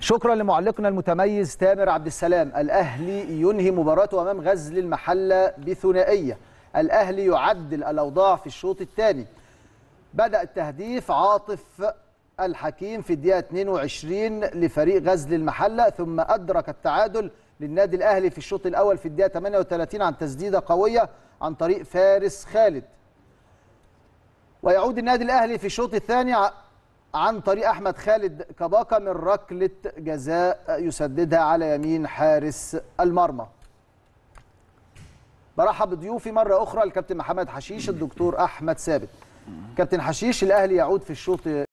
شكرا لمعلقنا المتميز تامر عبد السلام الاهلي ينهي مباراته امام غزل المحله بثنائيه الاهلي يعدل الاوضاع في الشوط الثاني بدا التهديف عاطف الحكيم في الدقيقه 22 لفريق غزل المحله ثم ادرك التعادل للنادي الاهلي في الشوط الاول في الدقيقه 38 عن تسديده قويه عن طريق فارس خالد ويعود النادي الاهلي في الشوط الثاني عن طريق أحمد خالد كباكا من ركلة جزاء يسددها على يمين حارس المرمى برحب بضيوفي مرة أخرى الكابتن محمد حشيش الدكتور أحمد ثابت كابتن حشيش الأهلي يعود في الشوط